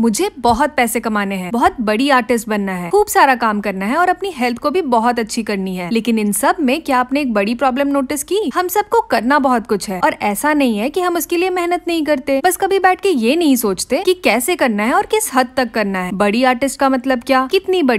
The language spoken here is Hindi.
मुझे बहुत पैसे कमाने हैं बहुत बड़ी आर्टिस्ट बनना है खूब सारा काम करना है और अपनी हेल्थ को भी बहुत अच्छी करनी है लेकिन इन सब में क्या आपने एक बड़ी प्रॉब्लम नोटिस की हम सबको करना बहुत कुछ है और ऐसा नहीं है कि हम उसके लिए मेहनत नहीं करते बस कभी बैठ के ये नहीं सोचते कि कैसे करना है और किस हद तक करना है बड़ी आर्टिस्ट का मतलब क्या कितनी बड़ी